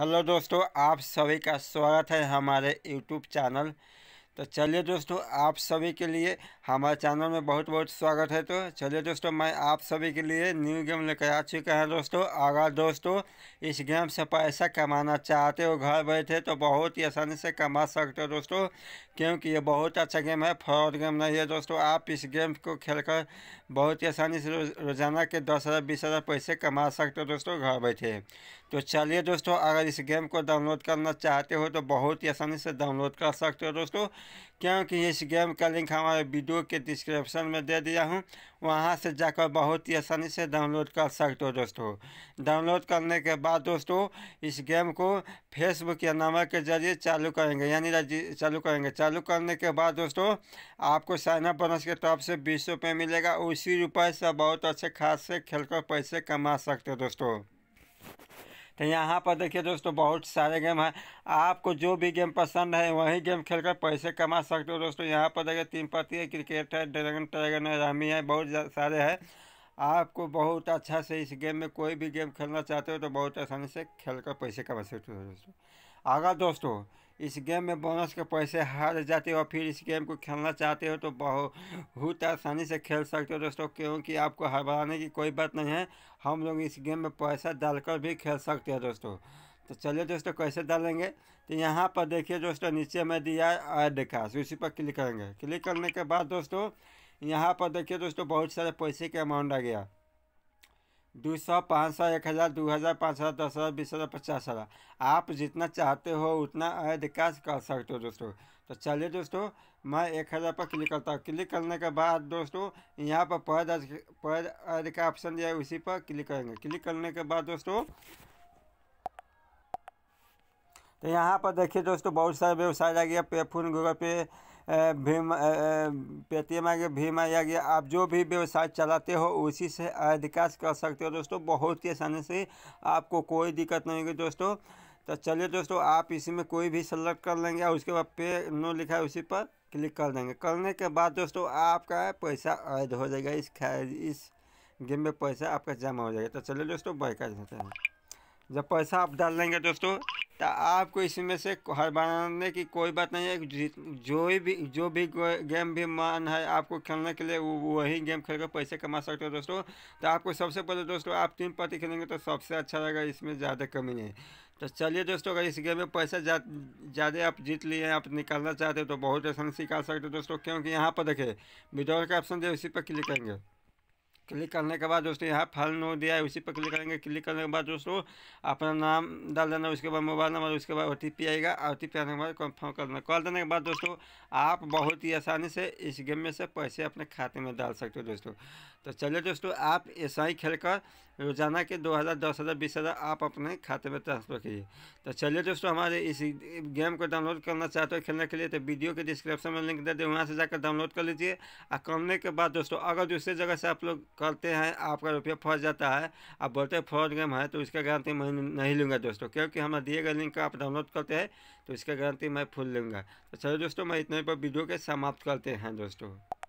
hello दोस्तों आप सभी का स्वागत है हमारे यूट्यूब चैनल तो चलिए दोस्तों आप सभी के लिए हमारे चैनल में बहुत बहुत स्वागत है तो चलिए दोस्तों मैं आप सभी के लिए न्यू गेम लेकर आ चुका है दोस्तों अगर दोस्तों इस गेम से पैसा कमाना चाहते हो घर बैठे तो बहुत ही आसानी से कमा सकते हो दोस्तों क्योंकि ये बहुत अच्छा गेम है फ्रॉड गेम नहीं है दोस्तों आप इस गेम को खेल बहुत ही आसानी से रोजाना के दस हज़ार बीस हज़ार पैसे कमा सकते हो दोस्तों घर बैठे तो चलिए दोस्तों अगर इस गेम को डाउनलोड करना चाहते हो तो बहुत ही आसानी से डाउनलोड कर सकते हो दोस्तों क्योंकि इस गेम का लिंक हमारे वीडियो के डिस्क्रिप्शन में दे दिया हूँ वहाँ से जाकर बहुत ही आसानी से डाउनलोड कर सकते हो दोस्तों डाउनलोड करने के बाद दोस्तों इस गेम को फेसबुक या नंबर के जरिए चालू करेंगे यानी चालू करेंगे चालू करने के बाद दोस्तों आपको साइनअप बोनस के टॉप से बीस रुपये मिलेगा उसी रुपये से बहुत अच्छे खास से कर पैसे कमा सकते हो दोस्तों तो यहाँ पर देखिए दोस्तों बहुत सारे गेम हैं आपको जो भी गेम पसंद है वही गेम खेलकर पैसे कमा सकते हो दोस्तों यहाँ पर देखिए तीन पत्ती है क्रिकेट है ड्रैगन ट्रैगन है रामी है बहुत सारे हैं आपको बहुत अच्छा से इस गेम में कोई भी गेम खेलना चाहते हो तो बहुत आसानी से खेल कर पैसे कमा सकते हो दोस्तों अगर दोस्तों इस गेम में बोनस के पैसे हार जाते हो फिर इस गेम को खेलना चाहते हो तो बहुत आसानी से खेल सकते हो दोस्तों क्योंकि आपको हराने की कोई बात नहीं है हम लोग इस गेम में पैसा डालकर भी खेल सकते हैं दोस्तों तो चलिए दोस्तों कैसे डालेंगे तो यहाँ पर देखिए दोस्तों नीचे में दिया ऐड खास उसी पर क्लिक करेंगे क्लिक करने के बाद दोस्तों यहाँ पर देखिए दोस्तों बहुत सारे पैसे के अमाउंट आ गया दो सौ पाँच सौ एक हज़ार दो हज़ार पाँच हज़ार दस हज़ार बीस हज़ार पचास हज़ार आप जितना चाहते हो उतना ऐड कैश कर सकते हो दोस्तों तो चलिए दोस्तों मैं एक हज़ार पर क्लिक करता हूँ क्लिक करने के बाद दोस्तों यहाँ पर पैद पैद ऐड का ऑप्शन दिया है उसी पर क्लिक करेंगे क्लिक करने के बाद दोस्तों तो यहाँ पर देखिए दोस्तों बहुत सारे वेबसाइट आ गया पे फोन गूगल पे भीम पेटीएम आ गया भीम आ गया आप जो भी व्यवसाय चलाते हो उसी से अधिकांश कर सकते हो दोस्तों बहुत ही आसानी से आपको कोई दिक्कत नहीं होगी दोस्तों तो चलिए दोस्तों आप इसी में कोई भी सेलेक्ट कर लेंगे और उसके बाद पे नो लिखा है उसी पर क्लिक कर देंगे करने के बाद दोस्तों आपका पैसा ऐड हो जाएगा इस इस गेम में पैसा आपका जमा हो जाएगा तो चलिए दोस्तों बैक आ जाते हैं जब पैसा आप डाल लेंगे दोस्तों तो आपको इसमें से हर बनाने की कोई बात नहीं है जो भी जो भी गेम भी मान है आपको खेलने के लिए वही गेम खेल कर पैसे कमा सकते हो दोस्तों तो आपको सबसे पहले दोस्तों आप टीम पार्टी खेलेंगे तो सबसे अच्छा रहेगा इसमें ज़्यादा कमी नहीं तो चलिए दोस्तों अगर इस गेम में पैसा ज़्यादा आप जीत लिए हैं आप निकालना चाहते हो तो बहुत आसानी से निकाल सकते हो दोस्तों क्योंकि यहाँ पर देखे विड्रॉल का ऑप्शन दे उसी पर क्लिक करेंगे क्लिक करने के बाद दोस्तों यहाँ फल नो दिया है उसी पर क्लिक करेंगे क्लिक करने के बाद दोस्तों अपना नाम डाल देना उसके बाद मोबाइल नंबर उसके बाद ओ आएगा ओ टी आने के बाद कन्फर्म कर देना कॉल देने के बाद दोस्तों आप बहुत ही आसानी से इस गेम में से पैसे अपने खाते में डाल सकते हो दोस्तों तो चलिए दोस्तों आप ऐसा ही खेल कर रोज़ाना के दो हज़ार दस हज़ार बीस हज़ार आप अपने खाते में ट्रांसफ़र कीजिए तो चलिए दोस्तों हमारे इस गेम को डाउनलोड करना चाहते हो खेलने के लिए तो वीडियो के डिस्क्रिप्शन में लिंक दे दें वहाँ से जाकर डाउनलोड कर लीजिए और करने के बाद दोस्तों अगर दूसरे जगह से आप लोग करते हैं आपका रुपया फंस जाता है आप बोलते हैं फ्रॉड गेम है तो इसका गारंटी मैं नहीं लूँगा दोस्तों क्योंकि हमारे दिए गए लिंक आप डाउनलोड करते हैं तो इसका गारंटी मैं फुल लूँगा तो चलो दोस्तों मैं इतने पर वीडियो के समाप्त करते हैं दोस्तों